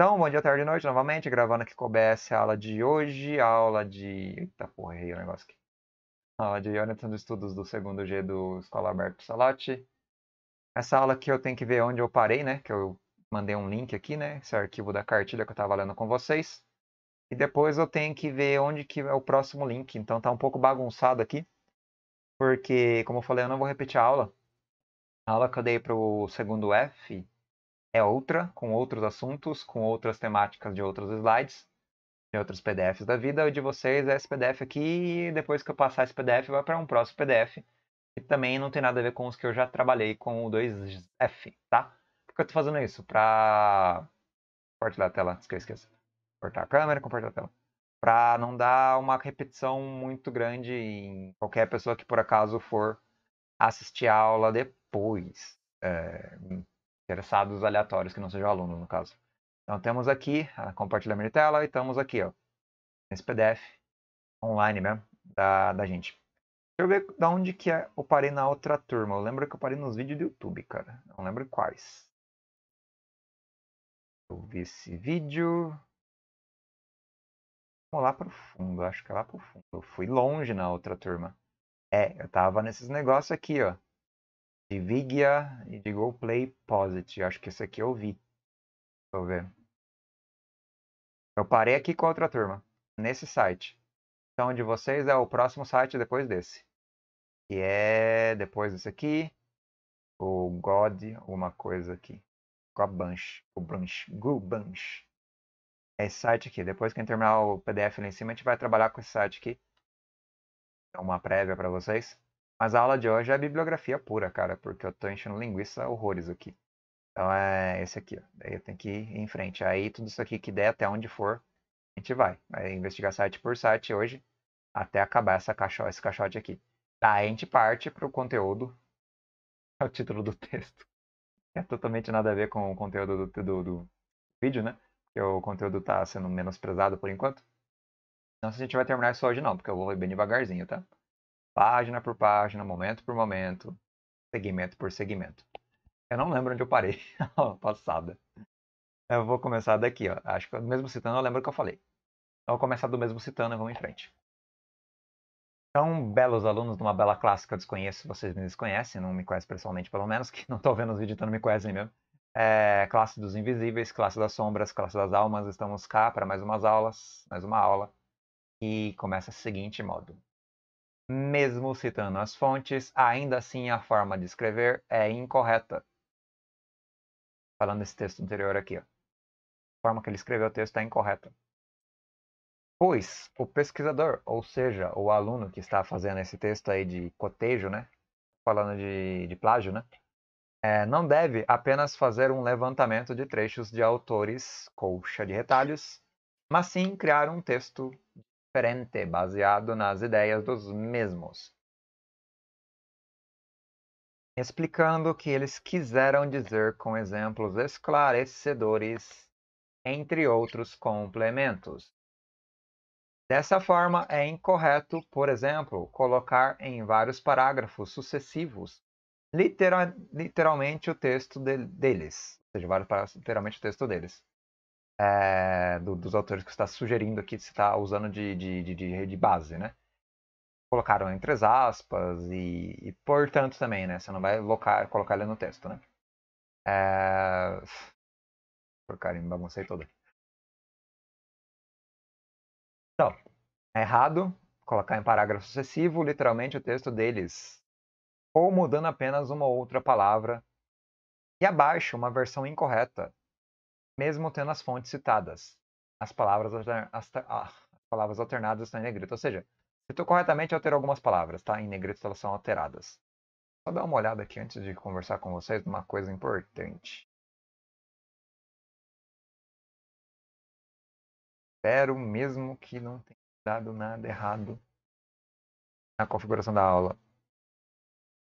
Então, bom dia, tarde e noite novamente, gravando aqui com o BS a aula de hoje, a aula de... Eita porra, errei o negócio aqui. A aula de orientação de estudos do segundo G do Escola Alberto Salati. Essa aula aqui eu tenho que ver onde eu parei, né, que eu mandei um link aqui, né, esse arquivo da cartilha que eu estava lendo com vocês. E depois eu tenho que ver onde que é o próximo link, então tá um pouco bagunçado aqui, porque, como eu falei, eu não vou repetir a aula. A aula que eu dei pro segundo F, é outra, com outros assuntos, com outras temáticas de outros slides, de outros PDFs da vida. O de vocês é esse PDF aqui, e depois que eu passar esse PDF, vai para um próximo PDF, que também não tem nada a ver com os que eu já trabalhei com o 2F, tá? Por que eu estou fazendo isso? Para compartilhar a tela, antes que eu esqueça. Cortar a câmera, compartilhar a tela. Para não dar uma repetição muito grande em qualquer pessoa que por acaso for assistir a aula depois. É interessados aleatórios que não sejam alunos, no caso. Então temos aqui a compartilhamento de tela e estamos aqui, ó, nesse PDF online mesmo da, da gente. Deixa eu ver da onde que é, eu parei na outra turma. Eu lembro que eu parei nos vídeos do YouTube, cara. Não lembro quais. Eu vi esse vídeo. Vamos lá pro fundo, acho que é lá pro fundo. Eu fui longe na outra turma. É, eu tava nesses negócios aqui, ó de Vigia e de GoPlay Positive. Posit. Acho que esse aqui eu vi. Deixa eu ver. Eu parei aqui com outra turma, nesse site. Então, de vocês é o próximo site depois desse. Que é depois desse aqui. O God, alguma coisa aqui. Com a Bunch. O Bunch. Go Bunch. É esse site aqui. Depois que terminar o PDF lá em cima, a gente vai trabalhar com esse site aqui. É uma prévia para vocês. Mas a aula de hoje é bibliografia pura, cara, porque eu tô enchendo linguiça horrores aqui. Então é esse aqui, ó. Daí eu tenho que ir em frente. Aí tudo isso aqui que der até onde for, a gente vai. Vai investigar site por site hoje, até acabar essa caixote, esse caixote aqui. Daí a gente parte pro conteúdo. É o título do texto. É totalmente nada a ver com o conteúdo do, do, do vídeo, né? Porque o conteúdo tá sendo menosprezado por enquanto. Não sei se a gente vai terminar isso hoje não, porque eu vou bem devagarzinho, tá? página por página, momento por momento, segmento por segmento. Eu não lembro onde eu parei a passada. Eu vou começar daqui, ó. Acho que mesmo citando, eu lembro o que eu falei. Então, eu vou começar do mesmo citando e vamos em frente. Então, belos alunos de uma bela classe que eu desconheço, vocês me desconhecem, não me conhecem pessoalmente pelo menos, que não estão vendo os vídeos, então não me conhecem mesmo. É, classe dos invisíveis, classe das sombras, classe das almas, estamos cá para mais umas aulas, mais uma aula, e começa o seguinte módulo. Mesmo citando as fontes, ainda assim a forma de escrever é incorreta. Falando esse texto anterior aqui, ó. a forma que ele escreveu o texto está é incorreta. Pois o pesquisador, ou seja, o aluno que está fazendo esse texto aí de cotejo, né? Falando de, de plágio, né? É, não deve apenas fazer um levantamento de trechos de autores colcha de retalhos, mas sim criar um texto frente baseado nas ideias dos mesmos, explicando o que eles quiseram dizer com exemplos esclarecedores, entre outros complementos. Dessa forma, é incorreto, por exemplo, colocar em vários parágrafos sucessivos literal, literalmente o texto de, deles, ou seja, vários parágrafos literalmente o texto deles é, do, dos autores que você está sugerindo aqui, você está usando de, de, de, de, de base, né? Colocaram entre as aspas e, e, portanto também, né? Você não vai locar, colocar ele no texto, né? É... Eh, Porcaria, me baguncei toda. Então, é errado colocar em parágrafo sucessivo literalmente o texto deles, ou mudando apenas uma outra palavra. E abaixo, uma versão incorreta mesmo tendo as fontes citadas. As palavras, as, ah, as palavras alternadas estão em negrito. Ou seja, citou corretamente alterou algumas palavras, tá? Em negrito elas são alteradas. Só dar uma olhada aqui antes de conversar com vocês uma coisa importante. Espero mesmo que não tenha dado nada errado na configuração da aula.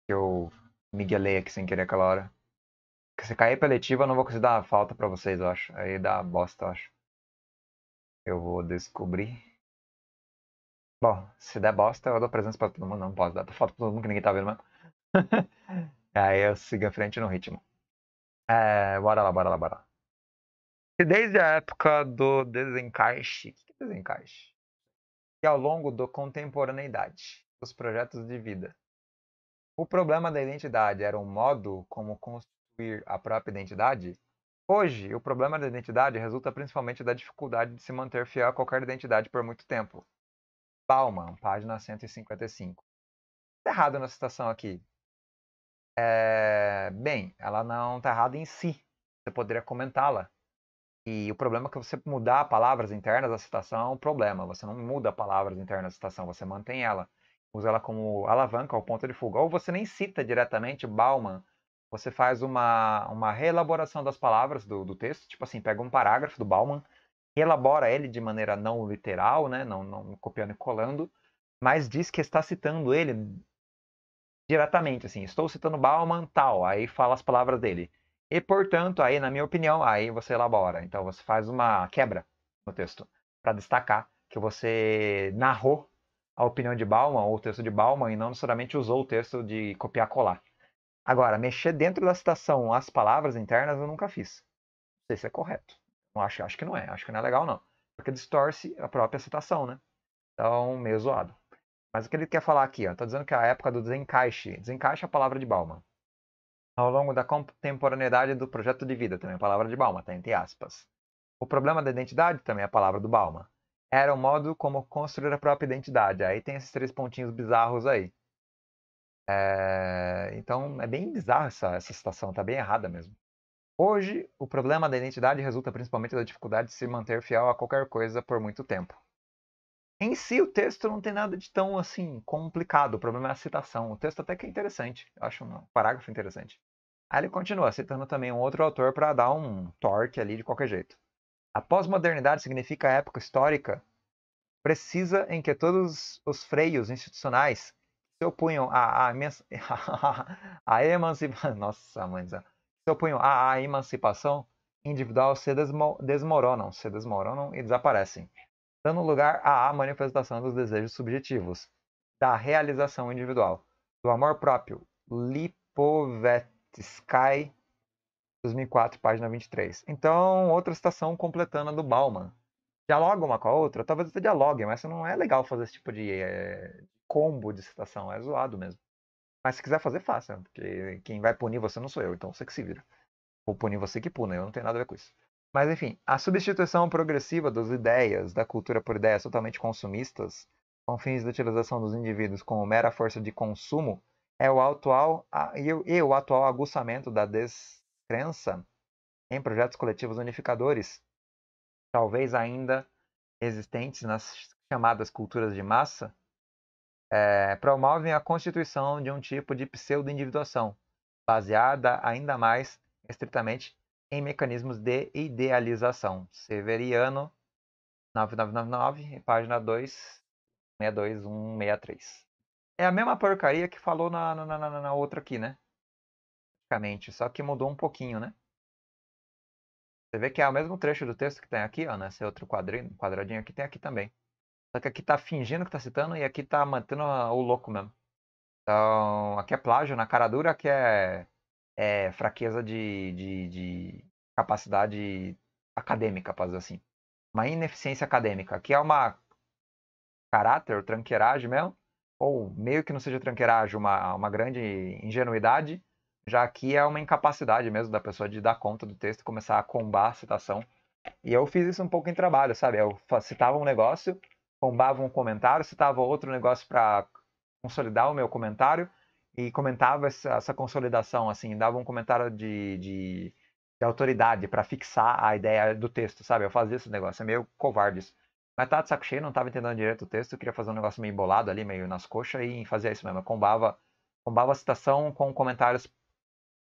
Eu miguelei aqui sem querer aquela hora. Se cair peletiva, eu não vou conseguir dar falta pra vocês, eu acho. Aí dá bosta, eu acho. Eu vou descobrir. Bom, se der bosta, eu dou presença pra todo mundo. Não posso dar falta pra todo mundo que ninguém tá vendo mano Aí eu sigo em frente no ritmo. É, bora lá, bora lá, bora lá. E desde a época do desencaixe. O que é desencaixe? E ao longo da contemporaneidade, dos projetos de vida. O problema da identidade era o modo como construir construir a própria identidade, hoje o problema da identidade resulta principalmente da dificuldade de se manter fiel a qualquer identidade por muito tempo. Bauman, página 155. Está errado na citação aqui. É... Bem, ela não está errada em si. Você poderia comentá-la. E o problema é que você mudar palavras internas da citação é um problema. Você não muda palavras internas da citação, você mantém ela. Usa ela como alavanca ou ponto de fuga. Ou você nem cita diretamente Bauman você faz uma, uma reelaboração das palavras do, do texto, tipo assim, pega um parágrafo do Bauman, elabora ele de maneira não literal, né, não, não copiando e colando, mas diz que está citando ele diretamente, assim, estou citando Bauman tal, aí fala as palavras dele. E, portanto, aí, na minha opinião, aí você elabora. Então, você faz uma quebra no texto para destacar que você narrou a opinião de Bauman ou o texto de Bauman e não necessariamente usou o texto de copiar-colar. Agora, mexer dentro da citação as palavras internas eu nunca fiz. Não sei se é correto. Não acho, acho que não é. Acho que não é legal, não. Porque distorce a própria citação, né? Então, meio zoado. Mas o que ele quer falar aqui? Está dizendo que é a época do desencaixe. Desencaixe é a palavra de Bauman. Ao longo da contemporaneidade do projeto de vida, também é a palavra de Bauman, tá entre aspas. O problema da identidade também é a palavra do Bauman. Era o modo como construir a própria identidade. Aí tem esses três pontinhos bizarros aí. É, então é bem bizarra essa, essa situação, tá bem errada mesmo. Hoje, o problema da identidade resulta principalmente da dificuldade de se manter fiel a qualquer coisa por muito tempo. Em si, o texto não tem nada de tão assim complicado, o problema é a citação. O texto até que é interessante, eu acho um parágrafo interessante. Aí ele continua citando também um outro autor para dar um torque ali de qualquer jeito. A pós-modernidade significa a época histórica precisa em que todos os freios institucionais se opunham à, à, à, emancipação. Nossa, mãe, se opunham à, à emancipação individual se desmoronam, se desmoronam e desaparecem, dando lugar à manifestação dos desejos subjetivos, da realização individual, do amor próprio. Lipovetsky, 2004, página 23. Então, outra citação completando a do Bauman. Dialoga uma com a outra? Talvez até dialogue, mas não é legal fazer esse tipo de, eh, combo de citação, é zoado mesmo. Mas se quiser fazer, faça, né? porque quem vai punir você não sou eu, então você que se vira. Vou punir você que puna, eu não tenho nada a ver com isso. Mas enfim, a substituição progressiva das ideias, da cultura por ideias totalmente consumistas, com fins de utilização dos indivíduos como mera força de consumo, é o atual e o atual aguçamento da descrença em projetos coletivos unificadores, talvez ainda existentes nas chamadas culturas de massa, é, promovem a constituição de um tipo de pseudo-individuação, baseada ainda mais estritamente em mecanismos de idealização. Severiano, 9999, página 2, 62163. É a mesma porcaria que falou na, na, na, na outra aqui, né? Praticamente, só que mudou um pouquinho, né? Você vê que é o mesmo trecho do texto que tem aqui, ó, nesse outro quadrinho, quadradinho aqui, tem aqui também. Só que aqui tá fingindo que tá citando e aqui tá mantendo o louco mesmo. Então, aqui é plágio na cara dura, aqui é, é fraqueza de, de, de, capacidade acadêmica, para dizer assim. Uma ineficiência acadêmica. Aqui é uma caráter, tranqueiragem mesmo, ou meio que não seja tranqueiragem, uma, uma grande ingenuidade, já aqui é uma incapacidade mesmo da pessoa de dar conta do texto e começar a combar a citação. E eu fiz isso um pouco em trabalho, sabe? Eu citava um negócio, bombava um comentário, citava outro negócio para consolidar o meu comentário e comentava essa, essa consolidação, assim, dava um comentário de, de, de autoridade para fixar a ideia do texto, sabe? Eu fazia esse negócio, é meio covarde isso. Mas tá de saco cheio, não tava entendendo direito o texto, queria fazer um negócio meio bolado ali, meio nas coxas e fazia isso mesmo. Eu combava, combava a citação com comentários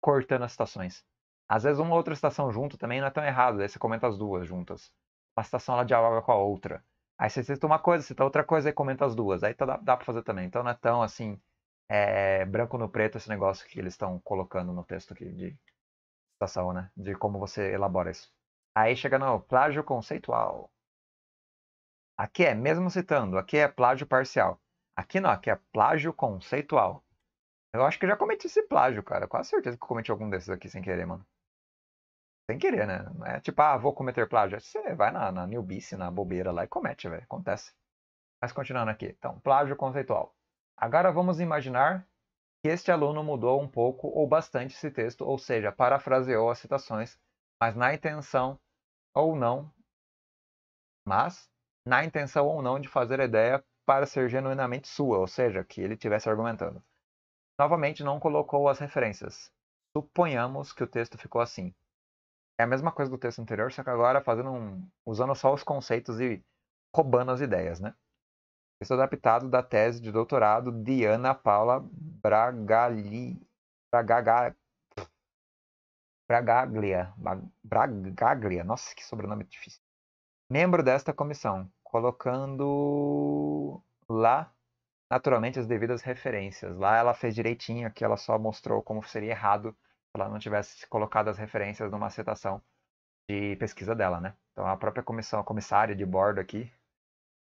cortando as citações. Às vezes uma outra citação junto também não é tão errado, daí você comenta as duas juntas. Uma citação ela dialoga com a outra. Aí você cita uma coisa, cita outra coisa e comenta as duas. Aí tá, dá, dá para fazer também. Então não é tão assim, é, branco no preto esse negócio que eles estão colocando no texto aqui de citação, né? De como você elabora isso. Aí chega no plágio conceitual. Aqui é mesmo citando, aqui é plágio parcial. Aqui não, aqui é plágio conceitual. Eu acho que já cometi esse plágio, cara. Quase certeza que eu cometi algum desses aqui sem querer, mano sem querer, né? é tipo, ah, vou cometer plágio. Você vai na, na newbice, na bobeira lá e comete, velho. Acontece. Mas continuando aqui. Então, plágio conceitual. Agora vamos imaginar que este aluno mudou um pouco ou bastante esse texto, ou seja, parafraseou as citações, mas na intenção ou não, mas na intenção ou não de fazer a ideia para ser genuinamente sua, ou seja, que ele estivesse argumentando. Novamente, não colocou as referências. Suponhamos que o texto ficou assim. É a mesma coisa do texto anterior, só que agora fazendo um, usando só os conceitos e roubando as ideias, né? Texto adaptado da tese de doutorado de Ana Paula Bragali, Bragaga, Bragaglia. Bragaglia. Nossa, que sobrenome difícil. Membro desta comissão, colocando lá naturalmente as devidas referências. Lá ela fez direitinho, aqui ela só mostrou como seria errado ela não tivesse colocado as referências numa citação de pesquisa dela, né? Então a própria comissão, a comissária de bordo aqui,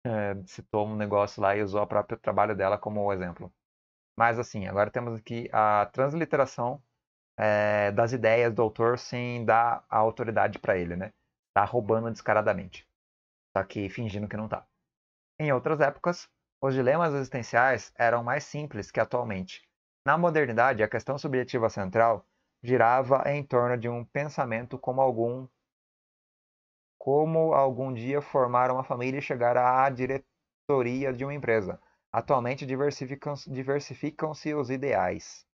é, citou um negócio lá e usou o próprio trabalho dela como exemplo. Mas assim, agora temos aqui a transliteração é, das ideias do autor sem dar a autoridade para ele, né? Tá roubando descaradamente, só que fingindo que não tá. Em outras épocas, os dilemas existenciais eram mais simples que atualmente. Na modernidade, a questão subjetiva central girava em torno de um pensamento como algum como algum dia formar uma família e chegar à diretoria de uma empresa. Atualmente diversificam-se diversificam os ideais.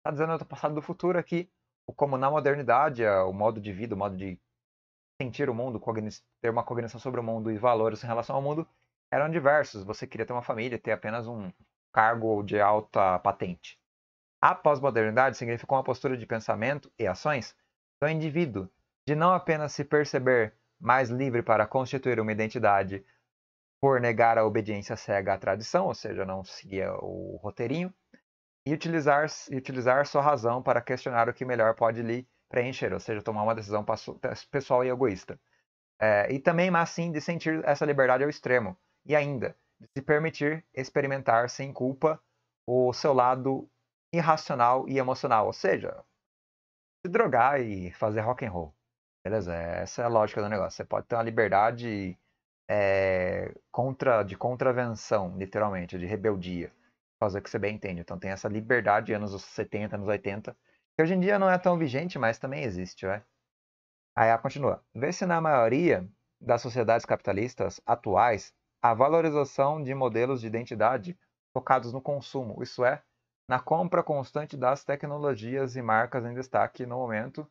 Está dizendo do passado do futuro aqui, como na modernidade, é, o modo de vida, o modo de sentir o mundo, ter uma cognição sobre o mundo e valores em relação ao mundo eram diversos. Você queria ter uma família, ter apenas um cargo de alta patente. A pós-modernidade significou uma postura de pensamento e ações do indivíduo, de não apenas se perceber mais livre para constituir uma identidade por negar a obediência cega à tradição, ou seja, não seguir o roteirinho, e utilizar, e utilizar sua razão para questionar o que melhor pode lhe preencher, ou seja, tomar uma decisão pessoal e egoísta. É, e também, mas sim, de sentir essa liberdade ao extremo, e ainda, de se permitir experimentar sem culpa o seu lado irracional e emocional, ou seja, se drogar e fazer rock and roll. Beleza? Essa é a lógica do negócio. Você pode ter uma liberdade é, contra, de contravenção, literalmente, de rebeldia. Fazer o que você bem entende. Então tem essa liberdade anos 70, anos 80, que hoje em dia não é tão vigente, mas também existe, né? Aí ela ah, continua. Vê se na maioria das sociedades capitalistas atuais, a valorização de modelos de identidade focados no consumo, isso é, na compra constante das tecnologias e marcas em destaque no momento.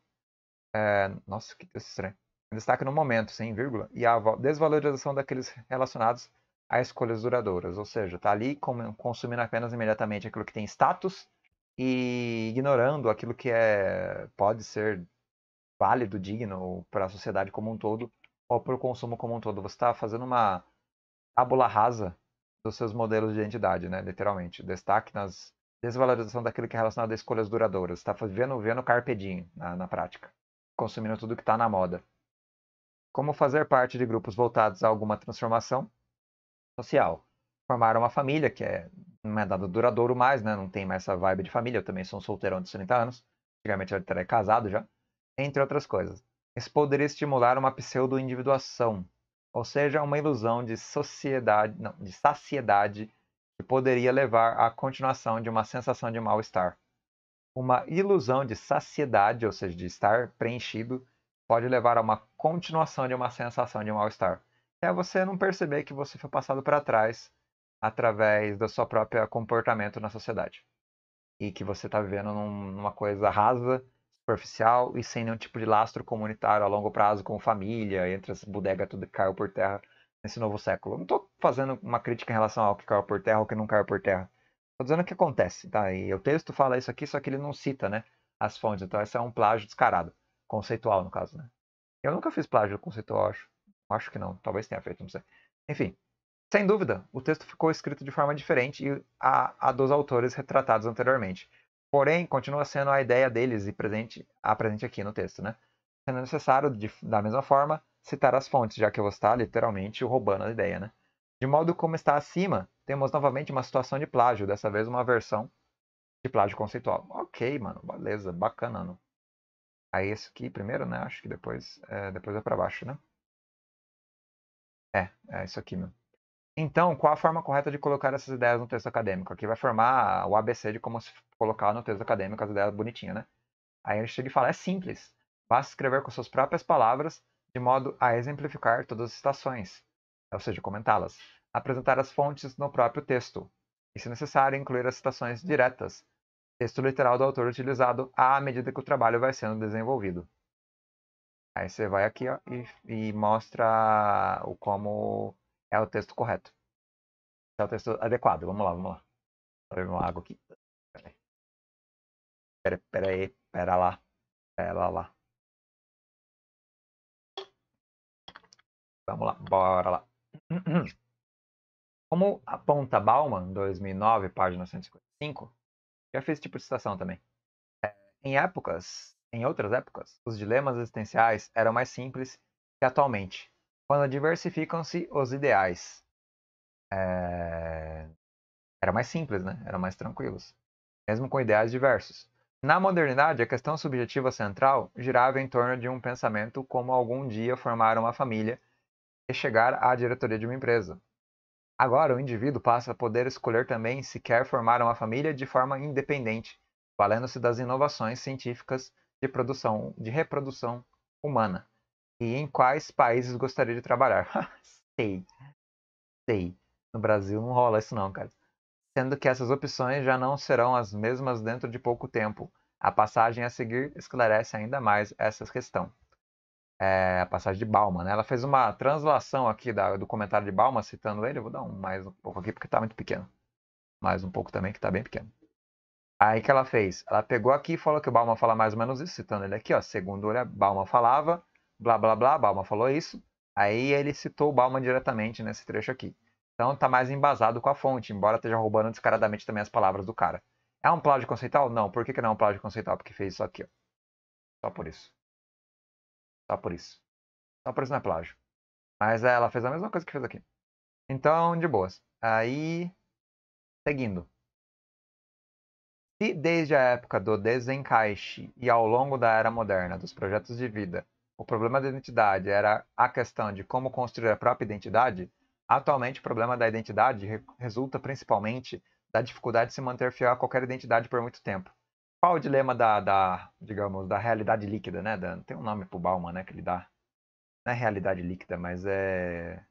É, nossa, que estranho. Em destaque no momento, sem vírgula, e a desvalorização daqueles relacionados a escolhas duradouras. Ou seja, está ali consumindo apenas imediatamente aquilo que tem status e ignorando aquilo que é pode ser válido, digno para a sociedade como um todo ou para o consumo como um todo. Você está fazendo uma tábula rasa dos seus modelos de identidade, né? Literalmente. Destaque nas desvalorização daquilo que é relacionado a escolhas duradouras. Está vivendo, vendo carpedinho na, na prática, consumindo tudo que está na moda. Como fazer parte de grupos voltados a alguma transformação social. Formar uma família, que é, não é dado duradouro mais, né? não tem mais essa vibe de família. Eu também sou um solteirão de 30 anos. Antigamente eu era casado já, entre outras coisas. Isso poderia estimular uma pseudo-individuação, ou seja, uma ilusão de sociedade, não, de saciedade poderia levar à continuação de uma sensação de mal-estar. Uma ilusão de saciedade, ou seja, de estar preenchido, pode levar a uma continuação de uma sensação de mal-estar. É você não perceber que você foi passado para trás através do seu próprio comportamento na sociedade. E que você está vivendo num, numa coisa rasa, superficial e sem nenhum tipo de lastro comunitário a longo prazo com família, entre as bodegas, tudo que caiu por terra nesse novo século. Não estou fazendo uma crítica em relação ao que caiu por terra ou que não caiu por terra. Estou dizendo o que acontece, tá? E o texto fala isso aqui, só que ele não cita, né? As fontes. Então, esse é um plágio descarado. Conceitual, no caso, né? Eu nunca fiz plágio conceitual, acho. Acho que não. Talvez tenha feito, não sei. Enfim, sem dúvida, o texto ficou escrito de forma diferente a, a dos autores retratados anteriormente. Porém, continua sendo a ideia deles e presente, a presente aqui no texto, né? Sendo necessário, de, da mesma forma, citar as fontes, já que eu vou estar literalmente roubando a ideia, né? De modo como está acima, temos novamente uma situação de plágio, dessa vez uma versão de plágio conceitual. Ok, mano, beleza, bacana. Mano. Aí esse aqui primeiro, né? Acho que depois é, depois é para baixo, né? É, é isso aqui, mano Então, qual a forma correta de colocar essas ideias no texto acadêmico? Aqui vai formar o ABC de como se colocar no texto acadêmico as ideias bonitinhas, né? Aí a gente chega e fala, é simples. Basta escrever com suas próprias palavras, de modo a exemplificar todas as citações ou seja, comentá-las, apresentar as fontes no próprio texto, e, se necessário, incluir as citações diretas, texto literal do autor utilizado à medida que o trabalho vai sendo desenvolvido. Aí você vai aqui ó, e, e, mostra o como é o texto correto. é o texto adequado. Vamos lá, vamos lá. Vou beber uma água aqui. Pera, pera aí, pera lá. Pera lá. Vamos lá, bora lá. Uhum. Como aponta Bauman, 2009, página 155, já fiz esse tipo de citação também. É, em épocas, em outras épocas, os dilemas existenciais eram mais simples que atualmente, quando diversificam-se os ideais. É... Era mais simples, né? Eram mais tranquilos, mesmo com ideais diversos. Na modernidade, a questão subjetiva central girava em torno de um pensamento como algum dia formar uma família e é chegar à diretoria de uma empresa. Agora, o indivíduo passa a poder escolher também se quer formar uma família de forma independente, valendo-se das inovações científicas de produção de reprodução humana. E em quais países gostaria de trabalhar? sei. Sei. No Brasil não rola isso não, cara. Sendo que essas opções já não serão as mesmas dentro de pouco tempo. A passagem a seguir esclarece ainda mais essa questão é, a passagem de Bauman. Né? Ela fez uma translação aqui da, do comentário de Bauman, citando ele. Eu vou dar um mais um pouco aqui, porque está muito pequeno. Mais um pouco também, que está bem pequeno. Aí que ela fez? Ela pegou aqui e falou que o Bauman fala mais ou menos isso, citando ele aqui, ó. Segundo ele, Bauman falava, blá blá blá, Bauman falou isso. Aí ele citou o Bauman diretamente nesse trecho aqui. Então está mais embasado com a fonte, embora esteja roubando descaradamente também as palavras do cara. É um plágio conceitual? Não. Por que, que não é um plágio conceitual? Porque fez isso aqui, ó. Só por isso. Só por isso. Só por isso não é plágio. Mas ela fez a mesma coisa que fez aqui. Então, de boas. Aí, seguindo. Se desde a época do desencaixe e ao longo da era moderna dos projetos de vida, o problema da identidade era a questão de como construir a própria identidade, atualmente o problema da identidade resulta principalmente da dificuldade de se manter fiel a qualquer identidade por muito tempo. Qual o dilema da, da digamos, da realidade líquida, né? tem um nome pro Bauman, né? Que ele dá. Não é realidade líquida, mas é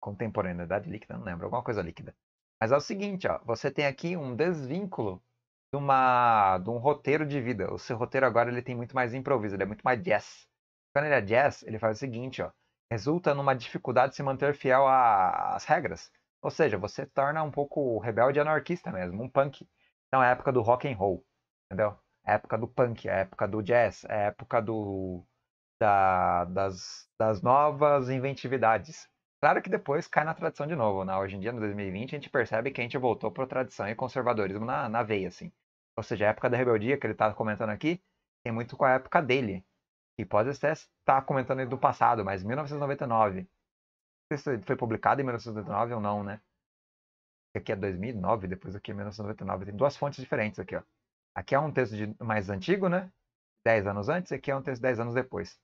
contemporaneidade líquida, não lembro, alguma coisa líquida. Mas é o seguinte, ó, você tem aqui um desvínculo de, uma, de um roteiro de vida. O seu roteiro agora ele tem muito mais improviso, ele é muito mais jazz. Quando ele é jazz, ele faz o seguinte, ó, resulta numa dificuldade de se manter fiel às regras. Ou seja, você torna um pouco rebelde anarquista mesmo, um punk. Então é a época do rock and roll entendeu? É a época do punk, é a época do jazz, é a época do, da, das, das novas inventividades. Claro que depois cai na tradição de novo, né? Hoje em dia, no 2020, a gente percebe que a gente voltou para tradição e conservadorismo na, na veia, assim. Ou seja, a época da rebeldia que ele está comentando aqui tem muito com a época dele. E pode até estar tá comentando do passado, mas 1999. Não sei se foi publicado em 1999 ou não, né? Aqui é 2009, depois aqui é 1999. Tem duas fontes diferentes aqui, ó. Aqui é um texto de, mais antigo, né? Dez anos antes, aqui é um texto dez anos depois.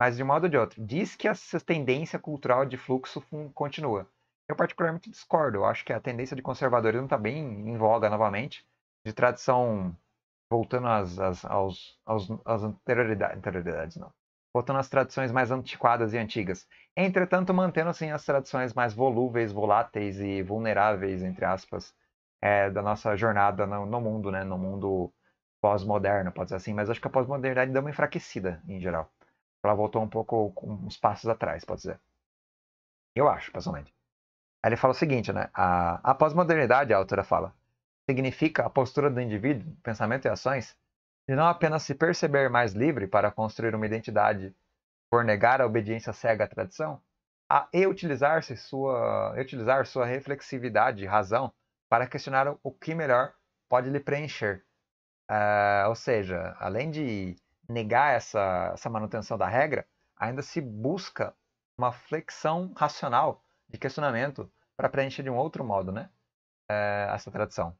Mas de um modo ou de outro, diz que essa tendência cultural de fluxo continua. Eu particularmente discordo, eu acho que a tendência de conservadorismo está bem em voga novamente, de tradição voltando às, às, aos, aos, às anterioridades, anterioridades, não. Voltando às tradições mais antiquadas e antigas. Entretanto, mantendo assim as tradições mais volúveis, voláteis e vulneráveis, entre aspas, é, da nossa jornada no, no, mundo, né? No mundo pós-moderno, pode ser assim, mas acho que a pós-modernidade deu uma enfraquecida em geral. Ela voltou um pouco uns passos atrás, pode dizer. Eu acho, pessoalmente. Aí ele fala o seguinte, né? A, a pós-modernidade, a autora fala, significa a postura do indivíduo, pensamento e ações, de não apenas se perceber mais livre para construir uma identidade por negar a obediência cega à tradição, a e utilizar-se sua, utilizar sua reflexividade e razão para questionar o que melhor pode lhe preencher. Uh, ou seja, além de negar essa, essa manutenção da regra, ainda se busca uma flexão racional de questionamento para preencher de um outro modo né, uh, essa tradição.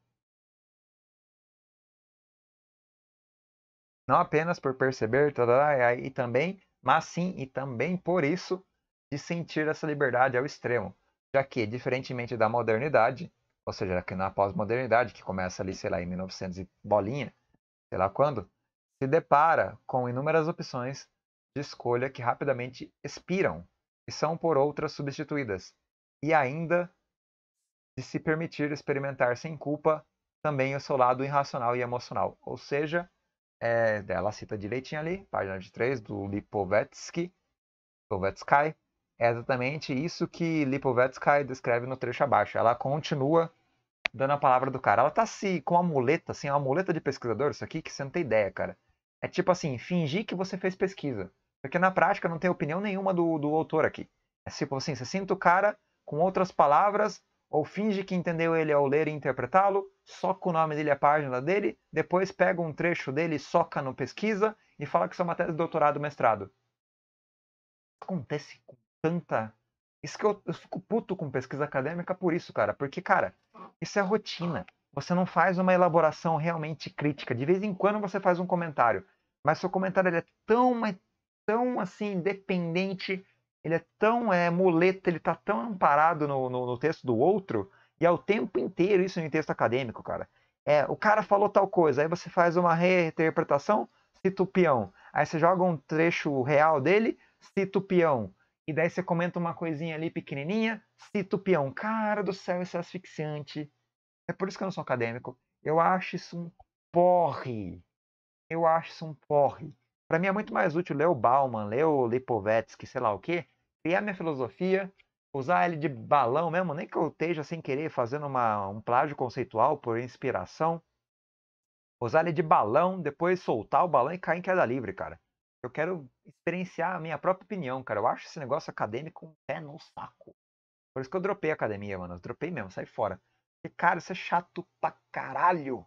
Não apenas por perceber tá, tá, tá, e também, mas sim e também por isso de sentir essa liberdade ao extremo, já que, diferentemente da modernidade, ou seja, que na pós-modernidade, que começa ali, sei lá, em 1900 e bolinha, sei lá quando, se depara com inúmeras opções de escolha que rapidamente expiram e são por outras substituídas. E ainda de se permitir experimentar sem culpa também o seu lado irracional e emocional. Ou seja, é, ela cita direitinho ali, página de 3 do Lipovetsky, Lipovetsky, é exatamente isso que Lipovetsky descreve no trecho abaixo. Ela continua dando a palavra do cara. Ela tá assim com uma muleta, assim, é uma muleta de pesquisador, isso aqui, que você não tem ideia, cara. É tipo assim, fingir que você fez pesquisa. Porque na prática não tem opinião nenhuma do, do autor aqui. É tipo assim, você sinta o cara com outras palavras, ou finge que entendeu ele ao ler e interpretá-lo, soca o nome dele a página dele, depois pega um trecho dele, soca no pesquisa e fala que isso é uma tese de doutorado mestrado. Acontece com tanta. Isso que eu, eu fico puto com pesquisa acadêmica por isso, cara. Porque, cara, isso é rotina. Você não faz uma elaboração realmente crítica. De vez em quando você faz um comentário. Mas seu comentário ele é tão, mas tão assim, dependente. Ele é tão é, muleta, ele tá tão amparado no, no, no texto do outro. E é o tempo inteiro isso no texto acadêmico, cara. É, o cara falou tal coisa, aí você faz uma reinterpretação, cita o peão. Aí você joga um trecho real dele, cita o peão. E daí você comenta uma coisinha ali pequenininha, cita o peão. Cara do céu, isso é asfixiante. É por isso que eu não sou acadêmico. Eu acho isso um porre. Eu acho isso um porre. Para mim é muito mais útil ler o Bauman, ler o Lipovetsky, sei lá o quê, criar minha filosofia, usar ele de balão mesmo, nem que eu esteja sem querer fazendo uma, um plágio conceitual por inspiração. Usar ele de balão, depois soltar o balão e cair em queda livre, cara. Eu quero experienciar a minha própria opinião, cara. Eu acho esse negócio acadêmico um pé no saco. Por isso que eu dropei a academia, mano. Eu dropei mesmo, sai fora. Porque, cara, isso é chato pra caralho.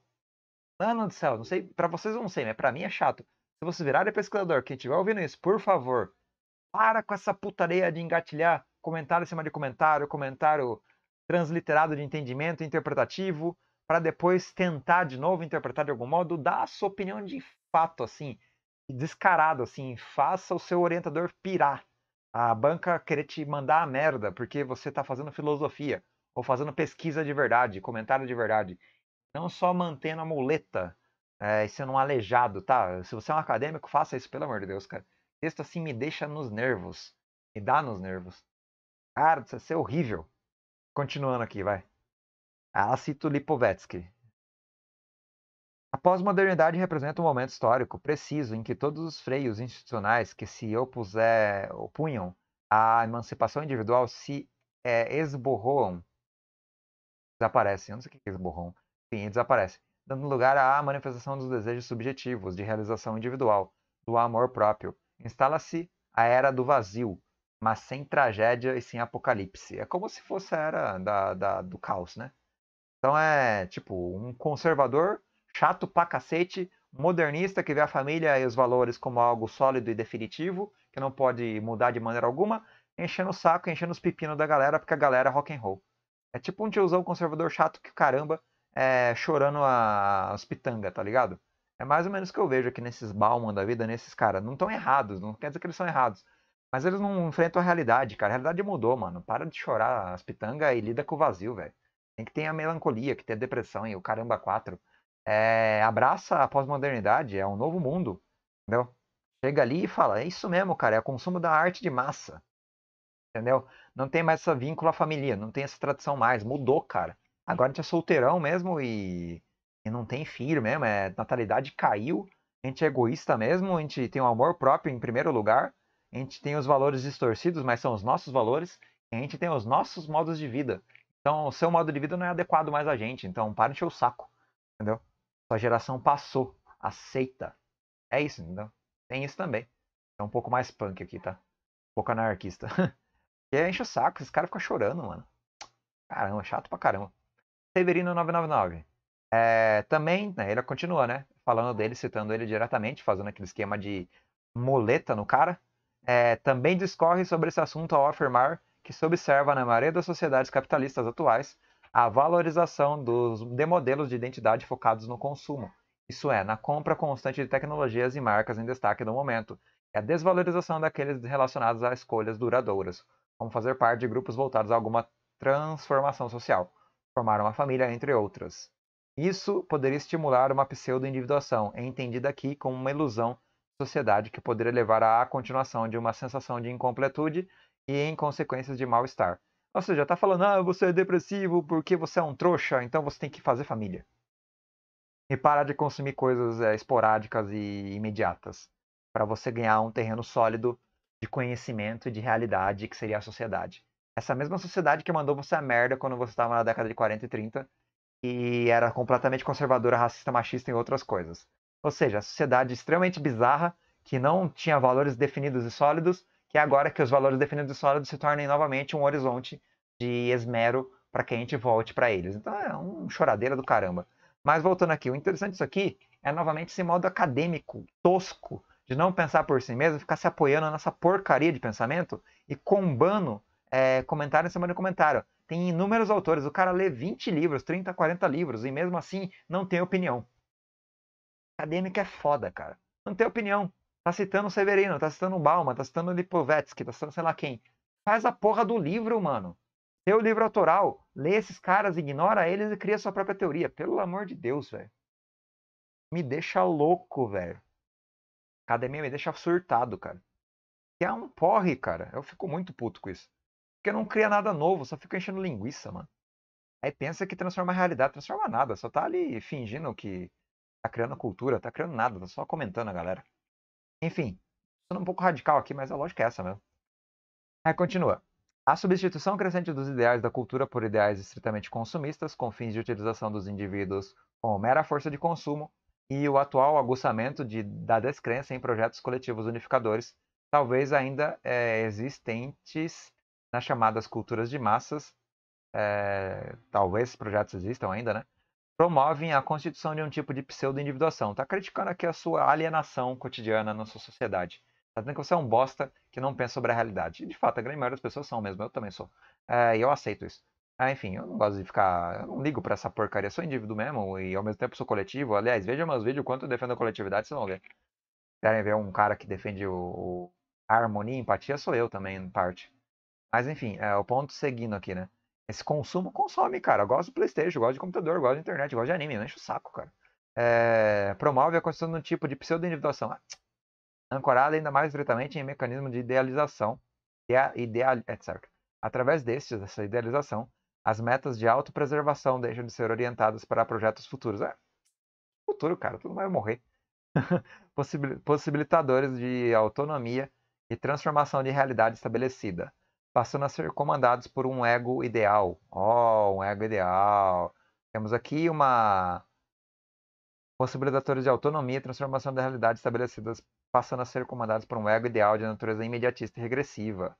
Mano do céu, não sei, pra vocês eu não sei, mas pra mim é chato. Se vocês virarem pesquisador, quem estiver ouvindo isso, por favor, para com essa putaria de engatilhar comentário em cima de comentário, comentário transliterado de entendimento interpretativo, para depois tentar de novo interpretar de algum modo, dar a sua opinião de fato, assim descarado, assim, faça o seu orientador pirar. A banca querer te mandar a merda porque você está fazendo filosofia ou fazendo pesquisa de verdade, comentário de verdade. Não só mantendo a muleta é, e sendo um aleijado, tá? Se você é um acadêmico, faça isso, pelo amor de Deus, cara. Texto assim me deixa nos nervos. Me dá nos nervos. Cara, isso é horrível. Continuando aqui, vai. Ela cita o Lipovetsky. A pós-modernidade representa um momento histórico preciso em que todos os freios institucionais que se opunham à emancipação individual se é, esborroam, desaparecem. Eu não sei o que é esborroam. Enfim, desaparece, dando lugar à manifestação dos desejos subjetivos de realização individual, do amor próprio. Instala-se a era do vazio, mas sem tragédia e sem apocalipse. É como se fosse a era da, da, do caos, né? Então é tipo um conservador chato pra cacete, modernista que vê a família e os valores como algo sólido e definitivo, que não pode mudar de maneira alguma, enchendo o saco, enchendo os pepinos da galera, porque a galera é rock and roll. É tipo um tiozão conservador chato que caramba, é, chorando as pitangas, tá ligado? É mais ou menos o que eu vejo aqui nesses Bauman da vida, nesses caras. Não estão errados, não quer dizer que eles são errados. Mas eles não enfrentam a realidade, cara. A realidade mudou, mano. Para de chorar as pitangas e lida com o vazio, velho. Tem que ter a melancolia, que tem a depressão e o caramba quatro é, abraça a pós-modernidade, é um novo mundo, entendeu? Chega ali e fala, é isso mesmo, cara, é o consumo da arte de massa, entendeu? Não tem mais essa vínculo à família, não tem essa tradição mais, mudou, cara. Agora a gente é solteirão mesmo e, e não tem filho mesmo, é, natalidade caiu, a gente é egoísta mesmo, a gente tem o um amor próprio em primeiro lugar, a gente tem os valores distorcidos, mas são os nossos valores, a gente tem os nossos modos de vida. Então, o seu modo de vida não é adequado mais a gente, então para encher o saco, entendeu? Sua geração passou. Aceita. É isso, entendeu? Tem isso também. É um pouco mais punk aqui, tá? Um pouco anarquista. aí enche o saco, esses caras ficam chorando, mano. Caramba, chato pra caramba. Severino 999. É, também, né, ele continua, né? Falando dele, citando ele diretamente, fazendo aquele esquema de moleta no cara. É, também discorre sobre esse assunto ao afirmar que se observa na maioria das sociedades capitalistas atuais a valorização dos, de modelos de identidade focados no consumo, isso é, na compra constante de tecnologias e marcas em destaque no momento, e é a desvalorização daqueles relacionados a escolhas duradouras, como fazer parte de grupos voltados a alguma transformação social, formar uma família, entre outras. Isso poderia estimular uma pseudo-individuação, entendida aqui como uma ilusão de sociedade que poderia levar à continuação de uma sensação de incompletude e em consequências de mal-estar, ou seja, está falando, ah, você é depressivo porque você é um trouxa, então você tem que fazer família. E parar de consumir coisas é, esporádicas e imediatas. para você ganhar um terreno sólido de conhecimento e de realidade que seria a sociedade. Essa mesma sociedade que mandou você a merda quando você estava na década de 40 e 30 e era completamente conservadora, racista, machista e outras coisas. Ou seja, a sociedade extremamente bizarra que não tinha valores definidos e sólidos que é agora que os valores definidos sólidos se tornem novamente um horizonte de esmero para que a gente volte para eles. Então é um choradeira do caramba. Mas voltando aqui, o interessante disso aqui é novamente esse modo acadêmico, tosco, de não pensar por si mesmo, ficar se apoiando nessa porcaria de pensamento e combando é, comentário em cima de comentário. Tem inúmeros autores, o cara lê 20 livros, 30, 40 livros, e mesmo assim não tem opinião. Acadêmico é foda, cara. Não tem opinião. Tá citando o Severino, tá citando o Balma, tá citando o Lipovetsky, tá citando sei lá quem. Faz a porra do livro, mano. Teu livro autoral, lê esses caras, ignora eles e cria sua própria teoria. Pelo amor de Deus, velho. Me deixa louco, velho. Academia me deixa surtado, cara. Que é um porre, cara. Eu fico muito puto com isso. Porque não cria nada novo, só fica enchendo linguiça, mano. Aí pensa que transforma a realidade, transforma nada. Só tá ali fingindo que tá criando cultura, tá criando nada, tá só comentando a galera. Enfim, sendo um pouco radical aqui, mas a lógica é essa mesmo. Aí é, continua. A substituição crescente dos ideais da cultura por ideais estritamente consumistas, com fins de utilização dos indivíduos como mera força de consumo, e o atual aguçamento de, da descrença em projetos coletivos unificadores, talvez ainda é, existentes nas chamadas culturas de massas, é, talvez projetos existam ainda, né? promovem a constituição de um tipo de pseudo-individuação. Está criticando aqui a sua alienação cotidiana na sua sociedade. Está dizendo que você é um bosta que não pensa sobre a realidade. E, de fato, a grande maioria das pessoas são mesmo. Eu também sou. É, e eu aceito isso. É, enfim, eu não gosto de ficar. Eu não ligo para essa porcaria. sou indivíduo mesmo e ao mesmo tempo sou coletivo. Aliás, veja meus vídeos quanto eu defendo a coletividade, vocês vão ver. Querem ver um cara que defende o, o a harmonia e empatia? Sou eu também, em parte. Mas enfim, é, o ponto seguindo aqui, né? Esse consumo consome, cara. Eu gosto do Playstation, gosto de computador, gosto de internet, gosto de anime, não enche o saco, cara. É, promove a construção de um tipo de pseudo-individuação, ah, ancorada ainda mais diretamente em mecanismo de idealização, é ideal, é etc. Através destes, dessa idealização, as metas de autopreservação deixam de ser orientadas para projetos futuros. É, futuro, cara, tudo vai morrer. Possibilitadores de autonomia e transformação de realidade estabelecida passando a ser comandados por um ego ideal. Oh, um ego ideal. Temos aqui uma possibilidade de autonomia e transformação da realidade estabelecidas passando a ser comandados por um ego ideal de natureza imediatista e regressiva.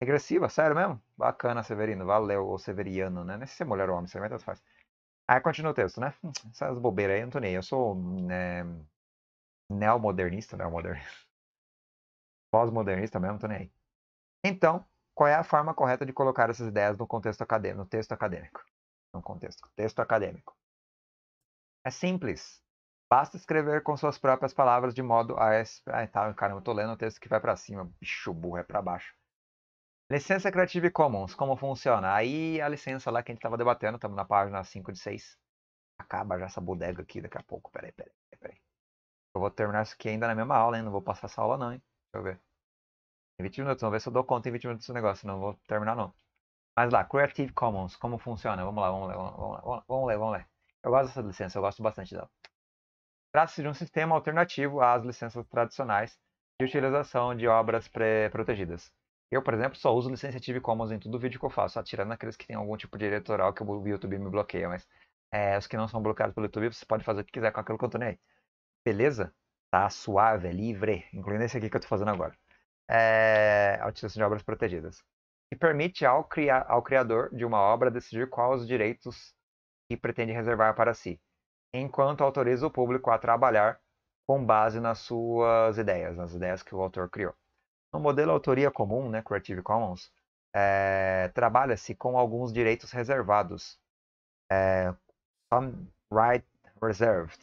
Regressiva? Sério mesmo? Bacana, Severino. Valeu, ou Severiano, né? Nem se é mulher ou homem, você tanto faz. Aí continua o texto, né? Hum, essas bobeiras aí, Antônio. Eu sou é, neomodernista, neomodernista. Pós-modernista mesmo, tô nem aí. Então, qual é a forma correta de colocar essas ideias no contexto acadêmico, no texto acadêmico. No contexto, texto acadêmico. É simples. Basta escrever com suas próprias palavras de modo a... Ai, tá, caramba, eu tô lendo o um texto que vai para cima. Bicho burro, é para baixo. Licença Creative Commons, como funciona? Aí a licença lá que a gente tava debatendo, estamos na página 5 de 6. Acaba já essa bodega aqui daqui a pouco. Peraí, peraí, peraí. Eu vou terminar isso aqui ainda na mesma aula, hein? Não vou passar essa aula não, hein? Deixa eu ver. Em 20 minutos, vamos ver se eu dou conta em 20 minutos desse negócio, não vou terminar não. Mas lá, Creative Commons, como funciona? Vamos lá, vamos ler, vamos ler. vamos vamos Eu gosto dessa licença, eu gosto bastante dela. Trata-se de um sistema alternativo às licenças tradicionais de utilização de obras pré-protegidas. Eu, por exemplo, só uso licença Creative Commons em todo vídeo que eu faço, atirando aqueles que tem algum tipo de diretoral que o YouTube me bloqueia, mas é, os que não são bloqueados pelo YouTube, você pode fazer o que quiser com aquilo que eu tô aí. Beleza? Tá suave, é livre, incluindo esse aqui que eu tô fazendo agora é, a utilização de obras protegidas, que permite ao, ao criador de uma obra decidir quais os direitos que pretende reservar para si, enquanto autoriza o público a trabalhar com base nas suas ideias, nas ideias que o autor criou. No modelo autoria comum, né, Creative Commons, é, trabalha-se com alguns direitos reservados. É, some right reserved.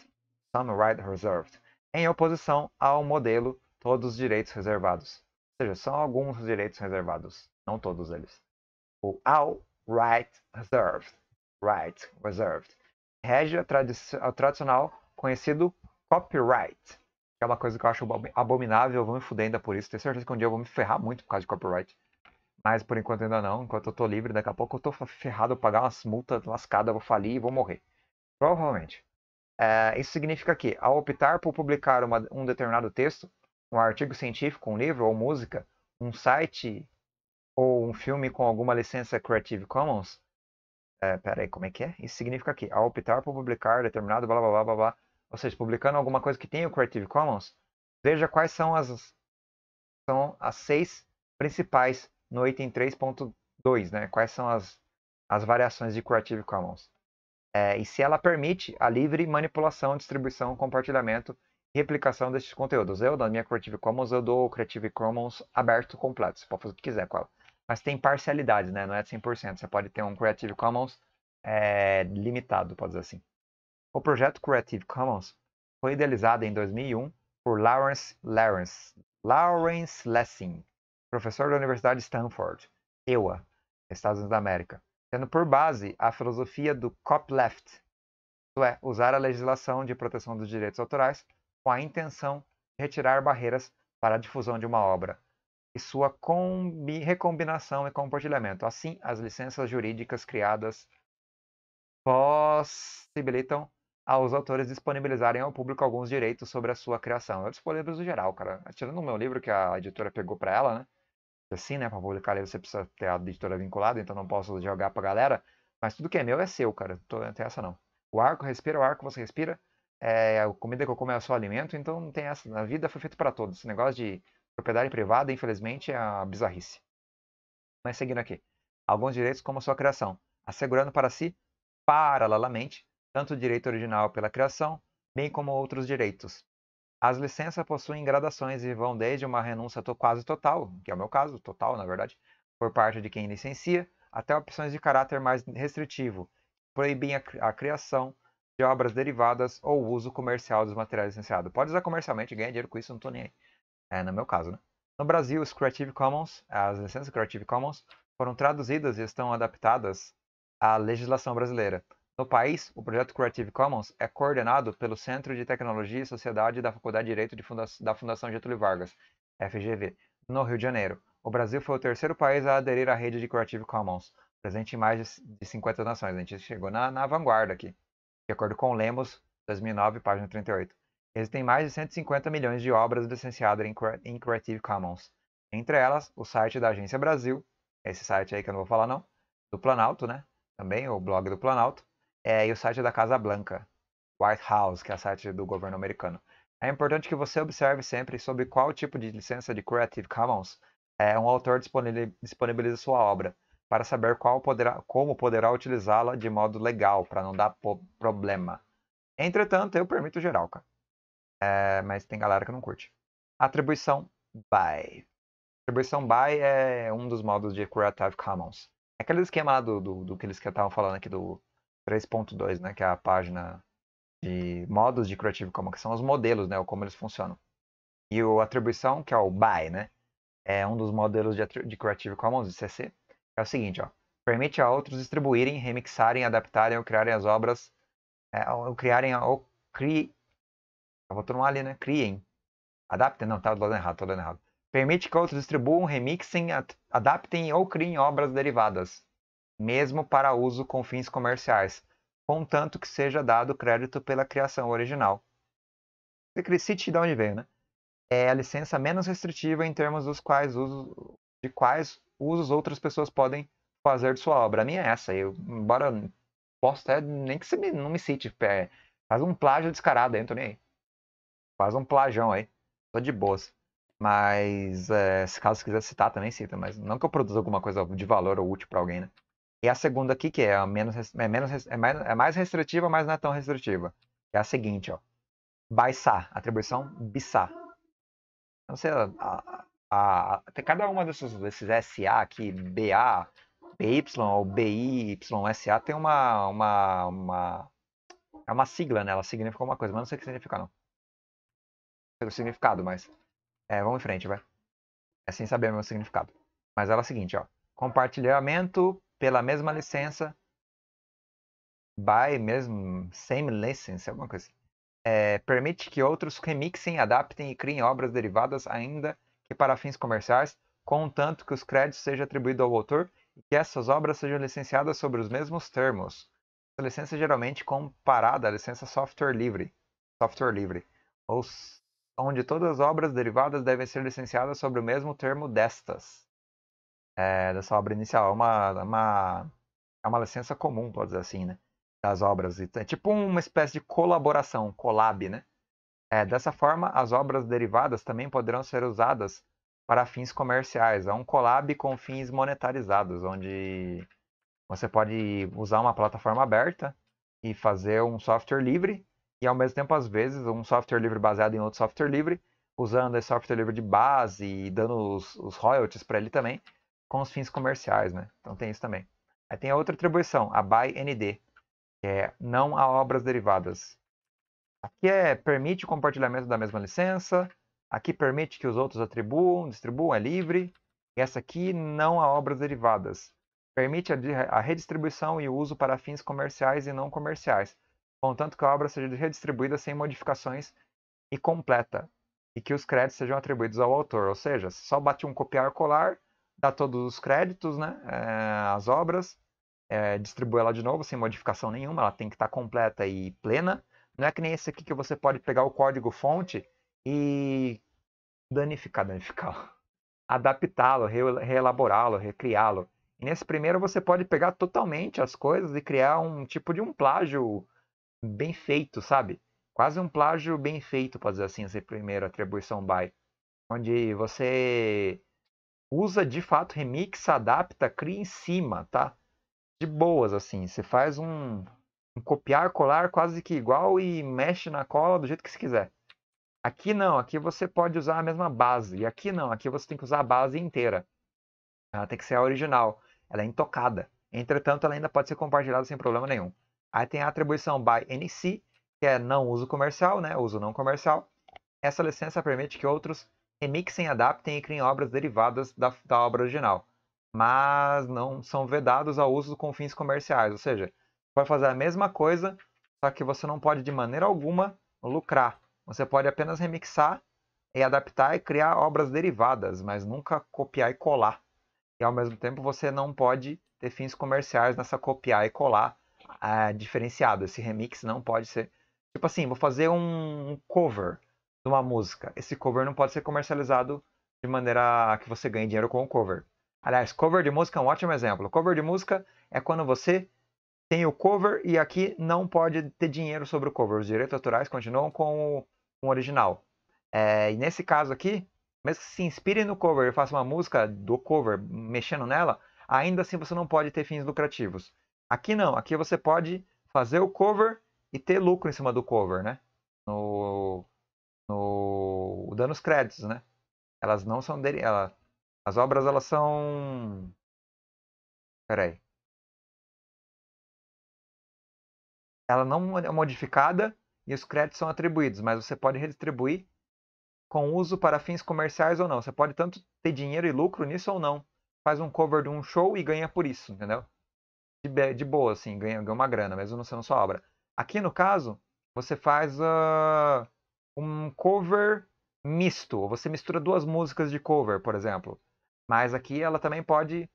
Some right reserved. Em oposição ao modelo todos os direitos reservados seja, são alguns direitos reservados, não todos eles. O All Right Reserved, Right Reserved, rege tradi tradicional conhecido copyright, que é uma coisa que eu acho abominável, eu vou me fuder ainda por isso, tenho certeza que um dia eu vou me ferrar muito por causa de copyright. Mas por enquanto ainda não, enquanto eu tô livre, daqui a pouco eu tô ferrado, eu vou pagar umas multas lascadas, vou falir e vou morrer. Provavelmente. É, isso significa que, ao optar por publicar uma, um determinado texto, um artigo científico, um livro ou música, um site ou um filme com alguma licença Creative Commons, é, peraí, como é que é? Isso significa que ao optar por publicar determinado blá blá blá blá blá, ou seja, publicando alguma coisa que tem o Creative Commons, veja quais são as são as seis principais no item 3.2, né? Quais são as, as variações de Creative Commons. É, e se ela permite a livre manipulação, distribuição, compartilhamento replicação desses conteúdos. Eu, na minha Creative Commons, eu dou o Creative Commons aberto completo. Você pode fazer o que quiser com ela. Mas tem parcialidades, né? Não é 100%. Você pode ter um Creative Commons é, limitado, pode dizer assim. O projeto Creative Commons foi idealizado em 2001 por Lawrence Lawrence, Lawrence Lessing, professor da Universidade de Stanford, EUA, Estados Unidos da América, tendo por base a filosofia do copyleft, isto é, usar a legislação de proteção dos direitos autorais com a intenção de retirar barreiras para a difusão de uma obra e sua recombinação e compartilhamento. Assim, as licenças jurídicas criadas possibilitam aos autores disponibilizarem ao público alguns direitos sobre a sua criação. Eu disponho livros no geral, cara. Tirando o meu livro que a editora pegou para ela, né? Assim, né? Para publicar livro você precisa ter a editora vinculada, então não posso jogar pra galera. Mas tudo que é meu é seu, cara. Não tem essa não. O arco respira, é o arco você respira é, a comida que eu como é só alimento, então não tem essa. A vida foi feita para todos. Esse negócio de propriedade privada, infelizmente, é a bizarrice. Mas seguindo aqui. Alguns direitos como sua criação, assegurando para si, paralelamente, tanto o direito original pela criação, bem como outros direitos. As licenças possuem gradações e vão desde uma renúncia quase total, que é o meu caso, total na verdade, por parte de quem licencia, até opções de caráter mais restritivo, proíbem a, criação, de obras derivadas ou uso comercial dos materiais licenciados. Pode usar comercialmente, ganha dinheiro com isso, não tô nem aí. É, no meu caso, né? No Brasil, os Creative Commons, as licenças Creative Commons, foram traduzidas e estão adaptadas à legislação brasileira. No país, o projeto Creative Commons é coordenado pelo Centro de Tecnologia e Sociedade da Faculdade de Direito de Funda da Fundação Getúlio Vargas, FGV, no Rio de Janeiro. O Brasil foi o terceiro país a aderir à rede de Creative Commons, presente em mais de 50 nações. A gente chegou na, na vanguarda aqui de acordo com Lemos, 2009, página 38. Existem mais de 150 milhões de obras licenciadas em Creative Commons. Entre elas, o site da Agência Brasil, esse site aí que eu não vou falar não, do Planalto, né? Também o blog do Planalto, é, e o site da Casa Blanca, White House, que é o site do governo americano. É importante que você observe sempre sobre qual tipo de licença de Creative Commons é, um autor disponibiliza sua obra para saber qual poderá, como poderá utilizá-la de modo legal, para não dar problema. Entretanto, eu permito geral, cara. É, mas tem galera que não curte. Atribuição by. Atribuição by é um dos modos de Creative Commons. É aquele esquema lá do, do, do que eles estavam falando aqui do 3.2, né? Que é a página de modos de Creative Commons, que são os modelos, né? Ou como eles funcionam. E o atribuição, que é o by, né? É um dos modelos de, de Creative Commons, de CC é o seguinte, ó. Permite a outros distribuírem, remixarem, adaptarem ou criarem as obras, é, ou criarem, ou cri... Eu vou tomar ali, né? Criem. Adaptem, não, tá do lado errado, tô lado errado. Permite que outros distribuam, remixem, adaptem ou criem obras derivadas, mesmo para uso com fins comerciais, contanto que seja dado crédito pela criação original. Cite de onde veio, né? É a licença menos restritiva em termos dos quais uso, de quais usos outras pessoas podem fazer de sua obra. A minha é essa. Eu, embora posso até nem que você não me cite, é, faz um plágio descarado aí, Faz um plagião aí. Tô de boas. Mas é, se caso quiser citar também cita, mas não que eu produza alguma coisa de valor ou útil para alguém, né? E a segunda aqui, que é a menos, é, menos, é, mais, é mais restritiva, mas não é tão restritiva. É a seguinte, ó. Baissá, atribuição bissá. Não sei a, a, a, a cada uma dessas, desses SA aqui, BA, BY ou BI, YSA, tem uma, uma, uma, é uma sigla, né? Ela significa uma coisa, mas não sei o que significa, não. Não sei o significado, mas... É, vamos em frente, vai. É sem saber o meu significado. Mas ela é a seguinte, ó. Compartilhamento pela mesma licença by mesmo same license, alguma coisa assim. É, permite que outros remixem, adaptem e criem obras derivadas ainda e para fins comerciais, contanto que os créditos sejam atribuídos ao autor e que essas obras sejam licenciadas sobre os mesmos termos. Essa licença é geralmente comparada à licença software livre, software livre, ou onde todas as obras derivadas devem ser licenciadas sobre o mesmo termo destas. É, dessa obra inicial. É uma, é uma, é uma licença comum, pode dizer assim, né? Das obras. Então, é tipo uma espécie de colaboração, collab, né? É, dessa forma, as obras derivadas também poderão ser usadas para fins comerciais. É um collab com fins monetarizados, onde você pode usar uma plataforma aberta e fazer um software livre e ao mesmo tempo às vezes um software livre baseado em outro software livre, usando esse software livre de base e dando os, os royalties para ele também, com os fins comerciais, né? Então tem isso também. Aí tem a outra atribuição, a BY-ND, que é não a obras derivadas. Aqui é permite o compartilhamento da mesma licença. Aqui permite que os outros atribuam, distribuam, é livre. E essa aqui não há obras derivadas. Permite a, redistribuição e o uso para fins comerciais e não comerciais, contanto que a obra seja redistribuída sem modificações e completa, e que os créditos sejam atribuídos ao autor. Ou seja, só bate um copiar colar, dá todos os créditos, né? É, eh, as obras, é, distribui ela de novo sem modificação nenhuma, ela tem que estar completa e plena. Não é que nem esse aqui que você pode pegar o código fonte e danificar, danificar, adaptá-lo, reelaborá-lo, recriá-lo. nesse primeiro você pode pegar totalmente as coisas e criar um tipo de um plágio bem feito, sabe? Quase um plágio bem feito, pode dizer assim, esse primeiro atribuição by, onde você usa de fato remix, adapta, cria em cima, tá? De boas assim, você faz um um copiar, colar quase que igual e mexe na cola do jeito que se quiser. Aqui não, aqui você pode usar a mesma base. E aqui não, aqui você tem que usar a base inteira. Ela tem que ser a original. Ela é intocada. Entretanto, ela ainda pode ser compartilhada sem problema nenhum. Aí tem a atribuição by NC, que é não uso comercial, né? Uso não comercial. Essa licença permite que outros remixem, adaptem e criem obras derivadas da, da obra original, mas não são vedados ao uso com fins comerciais, ou seja, vai fazer a mesma coisa, só que você não pode de maneira alguma lucrar. Você pode apenas remixar e adaptar e criar obras derivadas, mas nunca copiar e colar. E ao mesmo tempo você não pode ter fins comerciais nessa copiar e colar é, ah, diferenciada. Esse remix não pode ser. Tipo assim, vou fazer um cover de uma música. Esse cover não pode ser comercializado de maneira que você ganhe dinheiro com o cover. Aliás, cover de música é um ótimo exemplo. Cover de música é quando você tem o cover e aqui não pode ter dinheiro sobre o cover. Os direitos autorais continuam com o, com o original. É, e nesse caso aqui, mesmo que se inspire no cover e faça uma música do cover mexendo nela, ainda assim você não pode ter fins lucrativos. Aqui não, aqui você pode fazer o cover e ter lucro em cima do cover, né? No, no dando os créditos, né? Elas não são dele, ela, as obras elas são Peraí. ela não é modificada e os créditos são atribuídos, mas você pode redistribuir com uso para fins comerciais ou não. Você pode tanto ter dinheiro e lucro nisso ou não. Faz um cover de um show e ganha por isso, entendeu? De, de boa, assim, ganha, ganha uma grana, mesmo não sendo sua obra. Aqui, no caso, você faz uh, um cover misto. você mistura duas músicas de cover, por exemplo. Mas aqui ela também pode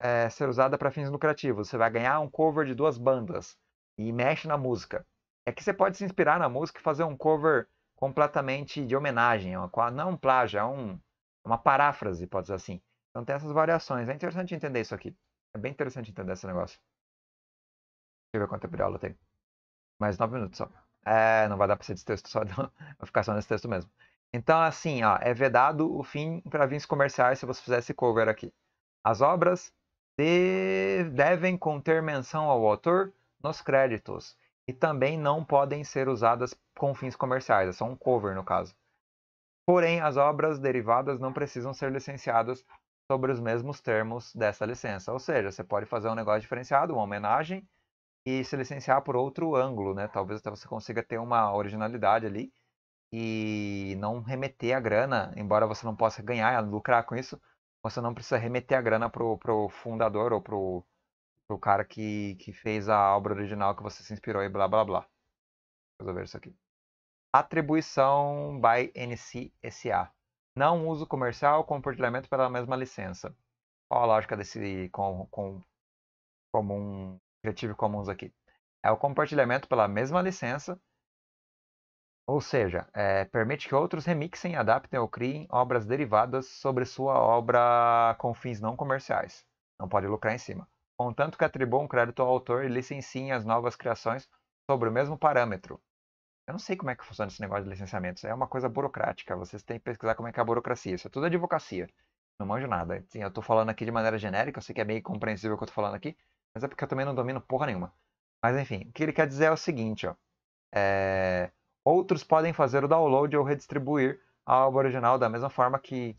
é, ser usada para fins lucrativos. Você vai ganhar um cover de duas bandas e mexe na música. É que você pode se inspirar na música e fazer um cover completamente de homenagem, é não é um plágio, é um, é uma paráfrase, pode dizer assim. Então tem essas variações. É interessante entender isso aqui. É bem interessante entender esse negócio. Deixa eu ver quanto tempo de aula tem. Mais nove minutos só. É, não vai dar para ser desse texto só, não. Vai ficar só nesse texto mesmo. Então, assim, ó, é vedado o fim para fins comerciais se você fizer esse cover aqui. As obras de... devem conter menção ao autor, nos créditos e também não podem ser usadas com fins comerciais, é só um cover no caso. Porém, as obras derivadas não precisam ser licenciadas sobre os mesmos termos dessa licença. Ou seja, você pode fazer um negócio diferenciado, uma homenagem, e se licenciar por outro ângulo, né? Talvez até você consiga ter uma originalidade ali e não remeter a grana, embora você não possa ganhar, lucrar com isso, você não precisa remeter a grana pro, pro fundador ou pro o cara que, que fez a obra original que você se inspirou e blá blá blá. Vou resolver isso aqui. Atribuição by NCSA. Não uso comercial, compartilhamento pela mesma licença. Qual a lógica desse com, com, comum, Creative comuns aqui? É o compartilhamento pela mesma licença, ou seja, é, permite que outros remixem, adaptem ou criem obras derivadas sobre sua obra com fins não comerciais. Não pode lucrar em cima contanto que atribua um crédito ao autor e licenciem as novas criações sobre o mesmo parâmetro. Eu não sei como é que funciona esse negócio de licenciamentos. É uma coisa burocrática. Vocês têm que pesquisar como é que é a burocracia. Isso é tudo advocacia. Não manjo nada. Sim, eu estou falando aqui de maneira genérica. Eu sei que é meio compreensível o que eu estou falando aqui. Mas é porque eu também não domino porra nenhuma. Mas enfim, o que ele quer dizer é o seguinte, ó. É... Outros podem fazer o download ou redistribuir a obra original da mesma forma que,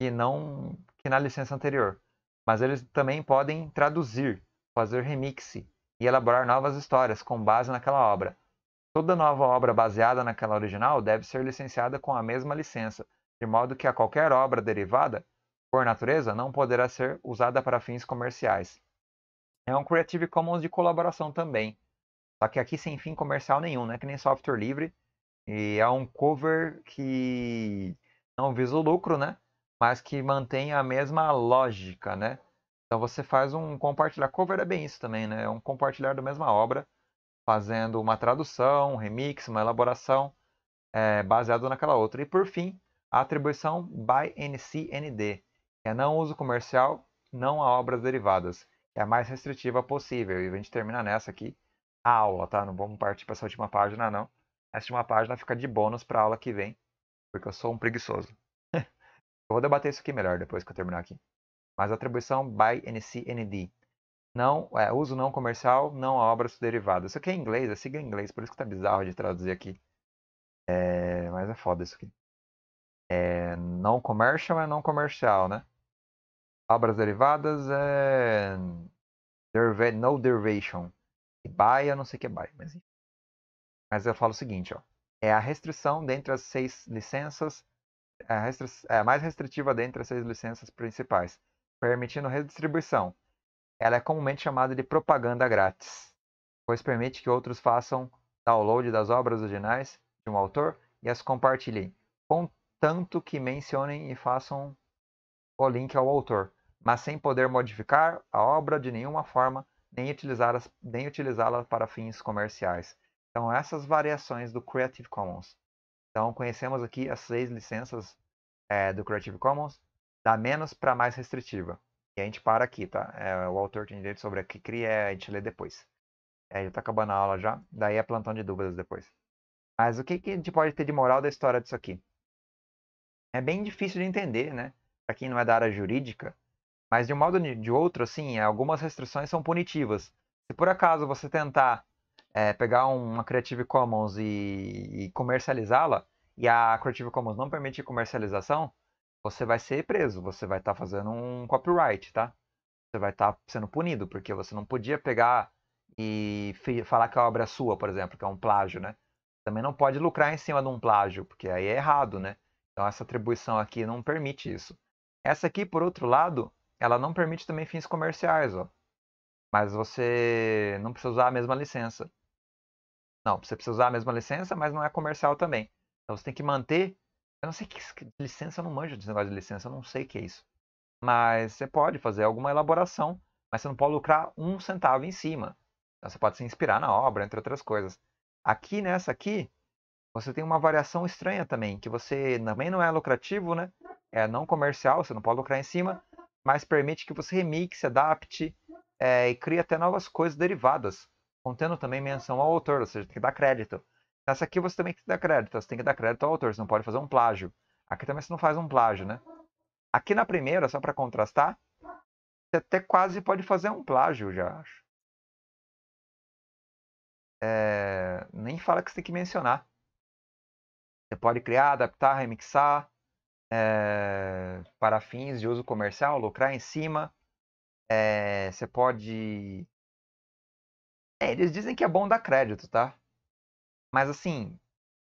que não que na licença anterior mas eles também podem traduzir, fazer remix e elaborar novas histórias com base naquela obra. Toda nova obra baseada naquela original deve ser licenciada com a mesma licença, de modo que a qualquer obra derivada, por natureza, não poderá ser usada para fins comerciais. É um Creative Commons de colaboração também, só que aqui sem fim comercial nenhum, né? Que nem software livre. E é um cover que não visa o lucro, né? mas que mantém a mesma lógica, né? Então você faz um compartilhar. Cover é bem isso também, né? É um compartilhar da mesma obra, fazendo uma tradução, um remix, uma elaboração é, baseado naquela outra. E por fim, a atribuição by NCND, que é não uso comercial, não a obras derivadas. É a mais restritiva possível. E a gente termina nessa aqui a aula, tá? Não vamos partir para essa última página, não. Essa última página fica de bônus para a aula que vem, porque eu sou um preguiçoso. Eu vou debater isso aqui melhor depois que eu terminar aqui. Mas atribuição by NCND. Não, é, uso não comercial, não a obras derivadas. Isso aqui é inglês, é sigla em inglês, por isso que tá bizarro de traduzir aqui. É, mas é foda isso aqui. É, não commercial é não comercial, né? Obras derivadas é. Derva no derivation. E buy eu não sei o que é buy, mas. Mas eu falo o seguinte, ó. É a restrição dentre as seis licenças é, é a, é mais restritiva dentre as seis licenças principais, permitindo redistribuição. Ela é comumente chamada de propaganda grátis, pois permite que outros façam download das obras originais de um autor e as compartilhem, contanto que mencionem e façam o link ao autor, mas sem poder modificar a obra de nenhuma forma nem utilizá-la utilizá para fins comerciais. Então, essas variações do Creative Commons. Então conhecemos aqui as seis licenças é, do Creative Commons, da menos para mais restritiva. E a gente para aqui, tá? É, o autor tem direito sobre a que cria, é, a gente lê depois. É, já tá acabando a aula já, daí é plantão de dúvidas depois. Mas o que, que a gente pode ter de moral da história disso aqui? É bem difícil de entender, né? Para quem não é da área jurídica, mas de um modo de outro, assim, algumas restrições são punitivas. Se por acaso você tentar é, pegar uma Creative Commons e, e comercializá-la, e a Creative Commons não permite comercialização, você vai ser preso, você vai estar tá fazendo um copyright, tá? Você vai estar tá sendo punido, porque você não podia pegar e falar que a obra é sua, por exemplo, que é um plágio, né? Também não pode lucrar em cima de um plágio, porque aí é errado, né? Então essa atribuição aqui não permite isso. Essa aqui, por outro lado, ela não permite também fins comerciais, ó. Mas você não precisa usar a mesma licença. Não, você precisa usar a mesma licença, mas não é comercial também. Então você tem que manter. Eu não sei que licença, eu não manjo desse negócio de licença, eu não sei o que é isso. Mas você pode fazer alguma elaboração, mas você não pode lucrar um centavo em cima. Então você pode se inspirar na obra, entre outras coisas. Aqui nessa aqui, você tem uma variação estranha também, que você também não é lucrativo, né? É não comercial, você não pode lucrar em cima, mas permite que você remixe, adapte é, e crie até novas coisas derivadas contendo também menção ao autor, ou seja, tem que dar crédito. Nessa aqui você também tem que dar crédito, você tem que dar crédito ao autor, você não pode fazer um plágio. Aqui também você não faz um plágio, né? Aqui na primeira, só para contrastar, você até quase pode fazer um plágio, já acho. É... Nem fala que você tem que mencionar. Você pode criar, adaptar, remixar, é... para fins de uso comercial, lucrar em cima. É... Você pode é, eles dizem que é bom dar crédito, tá? Mas assim,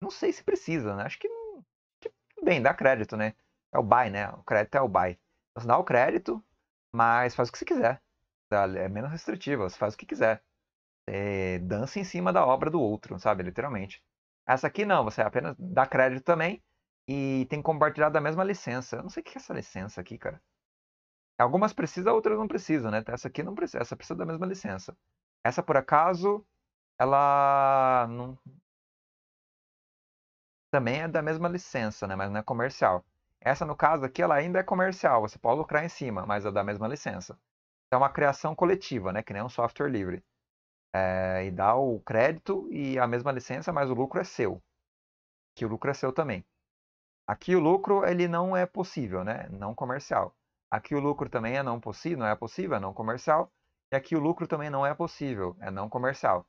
não sei se precisa, né? Acho que, bem, dá crédito, né? É o buy, né? O crédito é o buy. Você dá o crédito, mas faz o que você quiser. Tá? É menos restritivo, você faz o que quiser. É, dança em cima da obra do outro, sabe? Literalmente. Essa aqui não, você apenas dá crédito também e tem que compartilhar da mesma licença. Eu não sei o que é essa licença aqui, cara. Algumas precisam, outras não precisam, né? Essa aqui não precisa, essa precisa da mesma licença. Essa, por acaso, ela não... também é da mesma licença, né? Mas não é comercial. Essa, no caso aqui, ela ainda é comercial. Você pode lucrar em cima, mas é da mesma licença. Então, é uma criação coletiva, né? Que nem um software livre. É, e dá o crédito e a mesma licença, mas o lucro é seu. Que o lucro é seu também. Aqui o lucro ele não é possível, né? Não comercial. Aqui o lucro também é não possível, não é possível, é não comercial, e aqui o lucro também não é possível, é não comercial.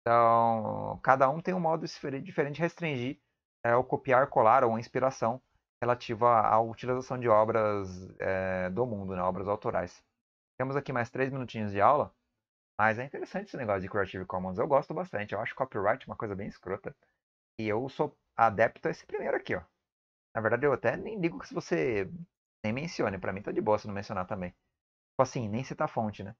Então, cada um tem um modo diferente de restringir é, o copiar, colar ou a inspiração relativa à utilização de obras é, do mundo, né, obras autorais. Temos aqui mais três minutinhos de aula, mas é interessante esse negócio de Creative Commons. Eu gosto bastante, eu acho copyright uma coisa bem escrota. E eu sou adepto a esse primeiro aqui, ó. Na verdade, eu até nem digo que se você nem mencione, pra mim tá de boa se não mencionar também. Tipo assim, nem citar fonte, né?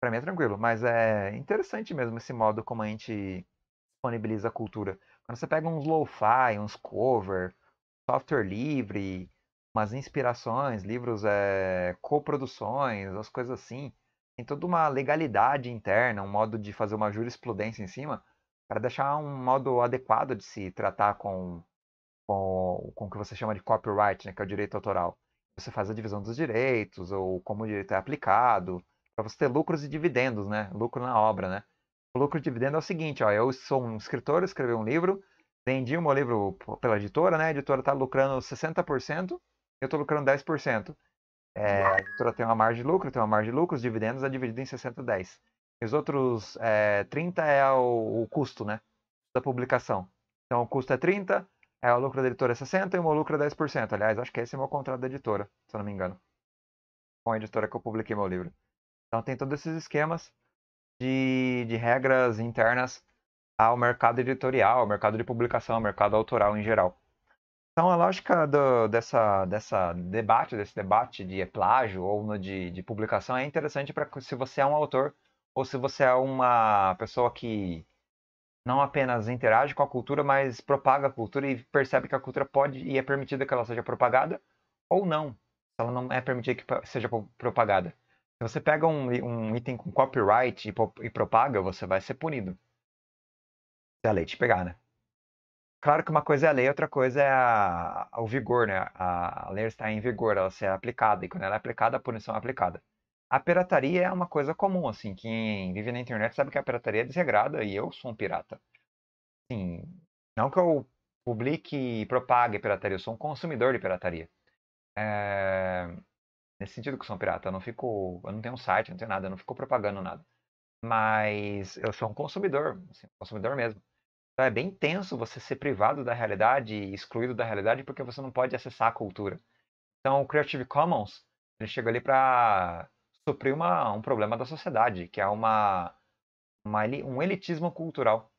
para mim é tranquilo, mas é interessante mesmo esse modo como a gente disponibiliza a cultura. Quando você pega uns lo-fi, uns cover, software livre, umas inspirações, livros, é, coproduções, as coisas assim, tem toda uma legalidade interna, um modo de fazer uma jurisprudência em cima, para deixar um modo adequado de se tratar com, com, com o que você chama de copyright, né, que é o direito autoral. Você faz a divisão dos direitos, ou como o direito é aplicado, para você ter lucros e dividendos, né? Lucro na obra, né? O lucro e dividendo é o seguinte, ó, eu sou um escritor, escrevi um livro, vendi o meu livro pela editora, né? A editora está lucrando 60%, eu estou lucrando 10%. É, a editora tem uma margem de lucro, tem uma margem de lucro, os dividendos é dividido em 60 10. E os outros é, 30 é o, o, custo, né? Da publicação. Então o custo é 30, é, o lucro da editora é 60 e o meu lucro é 10%. Aliás, acho que esse é o meu contrato da editora, se eu não me engano. Com a editora que eu publiquei meu livro. Então tem todos esses esquemas de, de regras internas ao mercado editorial, ao mercado de publicação, ao mercado autoral em geral. Então, a lógica do, dessa, dessa debate, desse debate de plágio ou de, de publicação é interessante para se você é um autor ou se você é uma pessoa que não apenas interage com a cultura, mas propaga a cultura e percebe que a cultura pode e é permitida que ela seja propagada ou não, ela não é permitida que seja propagada. Se você pega um, um item com copyright e, e, propaga, você vai ser punido. Se é a lei te pegar, né? Claro que uma coisa é a lei, outra coisa é a, a, o vigor, né? A, a lei está em vigor, ela é aplicada. E quando ela é aplicada, a punição é aplicada. A pirataria é uma coisa comum, assim. Quem vive na internet sabe que a pirataria é desregrada e eu sou um pirata. Sim, não que eu publique e propague pirataria, eu sou um consumidor de pirataria. É... Nesse sentido que eu sou um pirata. Eu não fico. Eu não tenho um site, não tenho nada, eu não fico propagando nada. Mas eu sou um consumidor, assim, consumidor mesmo. Então é bem tenso você ser privado da realidade, excluído da realidade, porque você não pode acessar a cultura. Então o Creative Commons ele chega ali para suprir uma, um problema da sociedade, que é uma, uma, um elitismo cultural,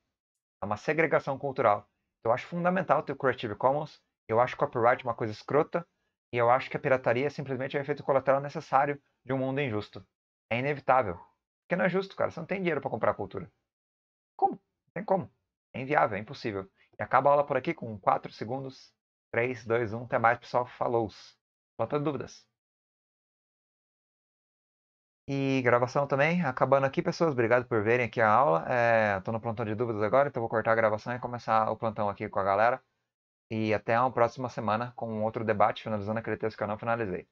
é uma segregação cultural. Eu acho fundamental ter o Creative Commons. Eu acho copyright uma coisa escrota. E eu acho que a pirataria é simplesmente é um efeito colateral necessário de um mundo injusto. É inevitável. Porque não é justo, cara. Você não tem dinheiro para comprar cultura. Como? Não tem como. É inviável, é impossível. E acaba a aula por aqui com 4 segundos. 3, 2, 1. Até mais, pessoal. Falou. Plantando dúvidas. E gravação também. Acabando aqui, pessoas. Obrigado por verem aqui a aula. É, tô no plantão de dúvidas agora, então vou cortar a gravação e começar o plantão aqui com a galera. E até a próxima semana com outro debate, finalizando aquele texto que eu não finalizei.